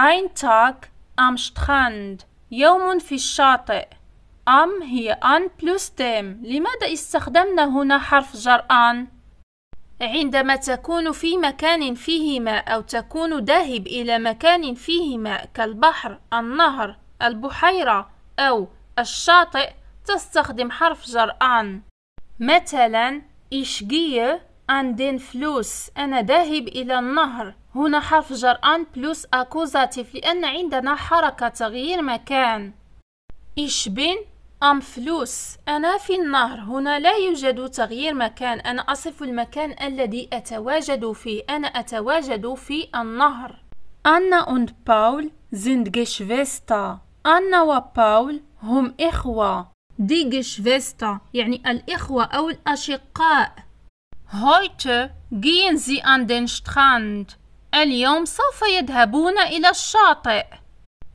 Ein Tag am Strand يوم في الشاطئ am هي an plus dem لماذا استخدمنا هنا حرف جر an؟ عندما تكون في مكان فيه ماء أو تكون ذاهب إلى مكان فيه ماء كالبحر النهر البحيرة أو الشاطئ تستخدم حرف جر an مثلا ich gehe an أنا ذاهب إلى النهر هنا حرف جر أن بلوس أكوزاتيف لأن عندنا حركة تغيير مكان إيش بن أم فلوس أنا في النهر هنا لا يوجد تغيير مكان أنا أصف المكان الذي أتواجد فيه أنا أتواجد في النهر أنا und باول sind Geschwister أنا وباول هم إخوة دي Geschwister يعني الإخوة أو الأشقاء Heute gehen sie an den Strand اليوم سوف يذهبون إلى الشاطئ.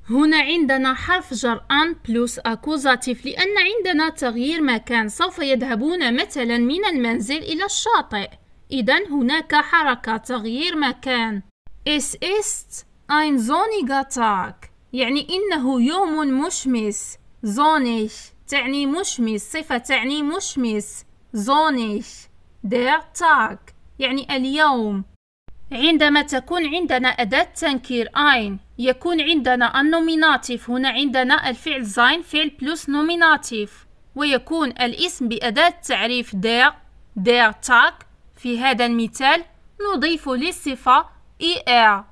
هنا عندنا حرف جر أن بلوس أكوزاتيف لأن عندنا تغيير مكان سوف يذهبون مثلا من المنزل إلى الشاطئ إذا هناك حركة تغيير مكان إس إست ein sonniger Tag يعني إنه يوم مشمس زونيش تعني مشمس صفة تعني مشمس زونيش دير تاك يعني اليوم عندما تكون عندنا أداة تنكير أين يكون عندنا النوميناتيف هنا عندنا الفعل زين فعل بلس نوميناتيف ويكون الاسم بأداة تعريف دير دير تاك في هذا المثال نضيف للصفة er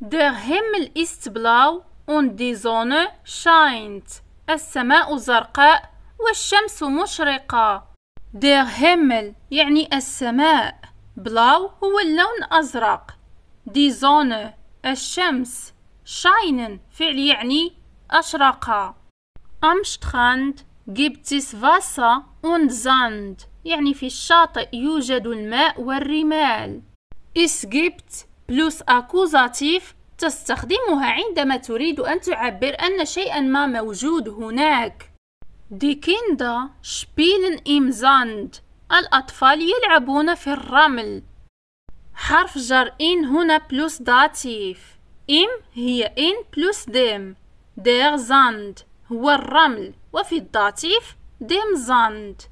Der Himmel ist blau und die Sonne scheint السماء زرقاء والشمس مشرقة Der Himmel يعني السماء بلاو هو اللون أزرق دي زون الشمس شاينن فعل يعني أشرق أم شتخاند جبت فاسا und Sand يعني في الشاطئ يوجد الماء والرمال اس جيبت بلوس أكوزاتيف تستخدمها عندما تريد أن تعبر أن شيئا ما موجود هناك دي كيندا شبيلن إم زاند الأطفال يلعبون في الرمل حرف جر إن هنا بلوس داتيف إم هي إن بلوس ديم دير زاند هو الرمل وفي الداتيف ديم زاند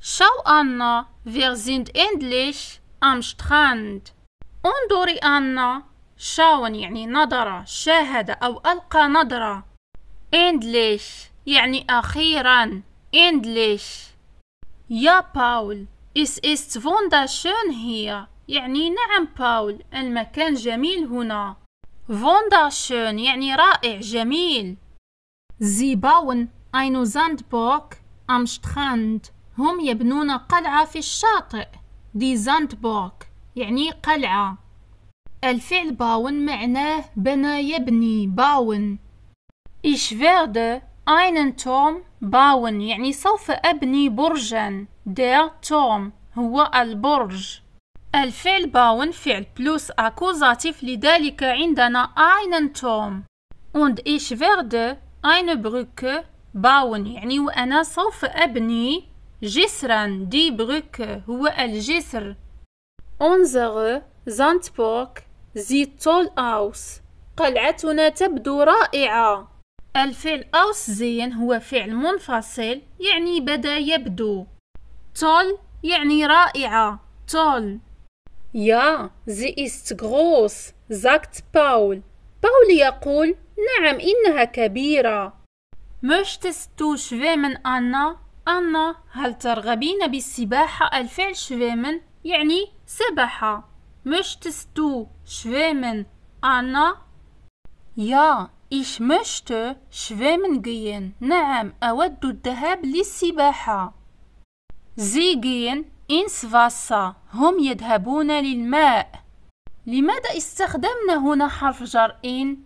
شو أنا wir sind endlich am Strand انظري أنا شاون يعني نظرة شاهد أو ألقى نظرة endlich يعني أخيرا endlich يا باول Es ist wunderschön hier. يعني نعم باول المكان جميل هنا. Wunderschön يعني رائع جميل. Sie bauen زاند بوك am Strand. هم يبنون قلعة في الشاطئ. Die بوك يعني قلعة. الفعل باون معناه بنى يبني باون. Ich werde einen Turm bauen يعني سوف أبني برجا der Turm هو البرج الفعل باون فعل بلوس أكوزاتيف لذلك عندنا einen Turm und ich werde eine Brücke باون يعني وأنا سوف أبني جسرا دي بروك هو الجسر unsere Sandburg sieht toll aus قلعتنا تبدو رائعة الفعل زين هو فعل منفصل يعني بدا يبدو تول يعني رائعة تول يا زي است groß زاكت باول باول يقول نعم إنها كبيرة möchtest du schwimmen أنا؟ أنا هل ترغبين بالسباحة؟ الفعل شفيمن يعني سبحة möchtest du schwimmen أنا؟ يا Ich möchte schwimmen gehen. نعم أود الذهاب للسباحة. Sie gehen ins Wasser. هم يذهبون للماء. لماذا استخدمنا هنا حرف جر إن؟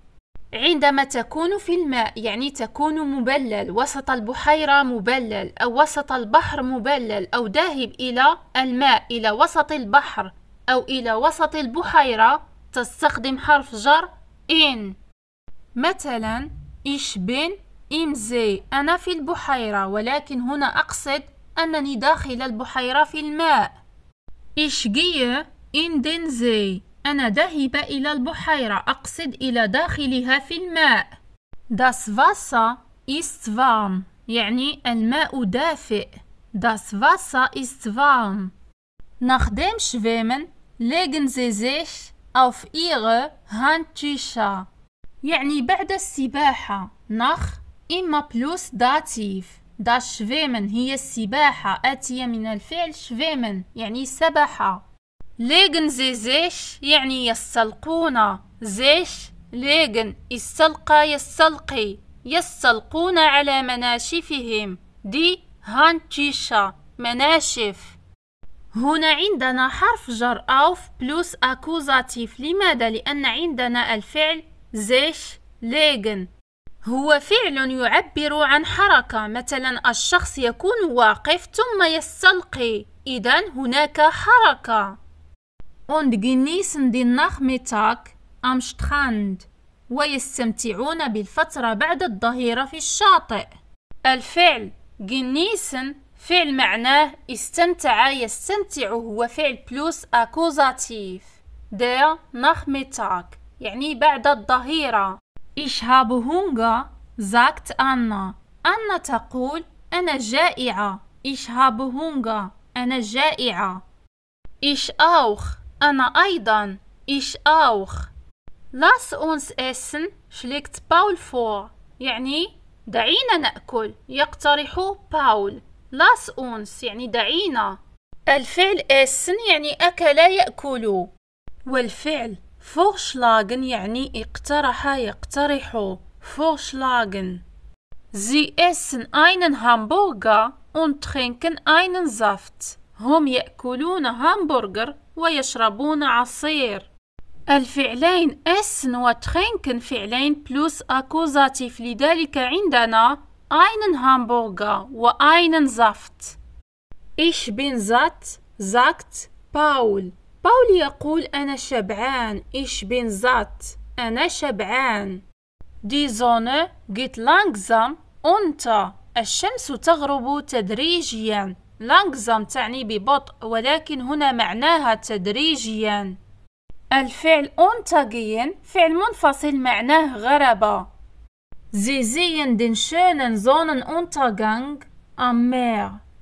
عندما تكون في الماء يعني تكون مبلل وسط البحيرة مبلل أو وسط البحر مبلل أو ذاهب إلى الماء إلى وسط البحر أو إلى وسط البحيرة تستخدم حرف جر إن مثلا إيش بين إم زي أنا في البحيرة ولكن هنا أقصد أنني داخل البحيرة في الماء إيش جي إن دين زي أنا ذاهبة إلى البحيرة أقصد إلى داخلها في الماء داس فاسا ايست فام يعني الماء دافئ داس فاسا ايست فام نخدم شفيمن لجن زيزيش أوف إيغ هانتشيشا يعني بعد السباحة نخ إما بلوس داتيف دا شفيمن هي السباحة آتية من الفعل شفيمن يعني سبحة ليغن زي زيش يعني يستلقون زيش ليغن استلقى يستلقي يستلقون على مناشفهم دي تيشا مناشف هنا عندنا حرف جر أوف بلوس أكوزاتيف لماذا؟ لأن عندنا الفعل زيش ليجن هو فعل يعبر عن حركة مثلا الشخص يكون واقف ثم يستلقي إذا هناك حركة und genießen den Nachmittag am Strand ويستمتعون بالفترة بعد الظهيرة في الشاطئ الفعل genießen فعل معناه استمتع يستمتع هو فعل بلوس أكوزاتيف der Nachmittag يعني بعد الظهيرة إيش هابو هونغا زاكت أنا أنا تقول أنا جائعة إيش هابو هونغا أنا جائعة إيش أوخ أنا أيضا إيش أوخ لاس أونس إسن شليكت باول فو يعني دعينا نأكل يقترح باول لاس أونس يعني دعينا الفعل اسن يعني أكل يأكل والفعل فورشلاغن يعني اقترح يقترح فورشلاغن Sie essen einen Hamburger und trinken einen Saft. هم يأكلون همبرجر ويشربون عصير. الفعلين essen و trinken فعلين بلوس أكوزاتيف لذلك عندنا einen Hamburger و einen Saft. Ich bin satt, sagt Paul. باول يقول أنا شبعان إيش بين زات أنا شبعان دي Sonne geht langsam أنت الشمس تغرب تدريجيا langsam تعني ببطء ولكن هنا معناها تدريجيا الفعل untergehen فعل منفصل معناه غربة زيزين sehen den زونن Sonnenuntergang am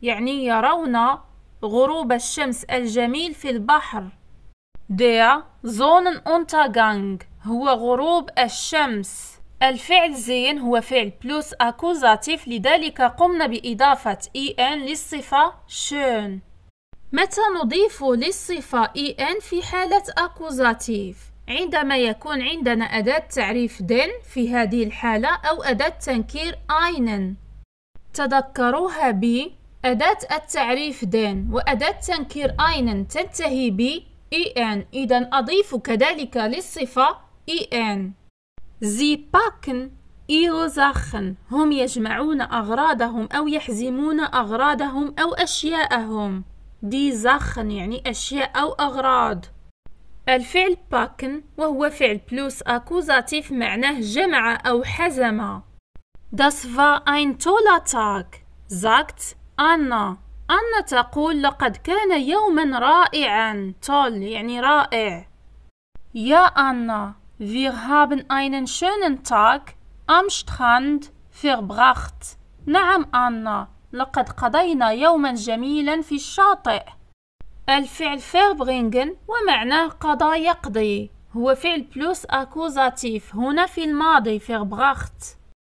يعني يرون غروب الشمس الجميل في البحر Der Sonnenuntergang هو غروب الشمس الفعل زين هو فعل بلوس أكوزاتيف لذلك قمنا بإضافة إن للصفة schön متى نضيف للصفة إن في حالة أكوزاتيف؟ عندما يكون عندنا أداة تعريف den في هذه الحالة أو أداة تنكير einen تذكروها ب أداة التعريف دين وأداة تنكير أينن تنتهي ب إن إذا أضيف كذلك للصفة إن زي باكن إيو زاخن هم يجمعون أغراضهم أو يحزمون أغراضهم أو أشياءهم دي زاخن يعني أشياء أو أغراض الفعل باكن وهو فعل بلوس أكوزاتيف معناه جمع أو حزم Das war ein toller Tag, sagt أنا أنا تقول لقد كان يوما رائعا تول يعني رائع يا أنا Wir haben einen schönen Tag am Strand verbracht. نعم أنا لقد قضينا يوما جميلا في الشاطئ الفعل verbringen ومعناه قضى يقضي هو فعل بلوس أكوزاتيف هنا في الماضي verbracht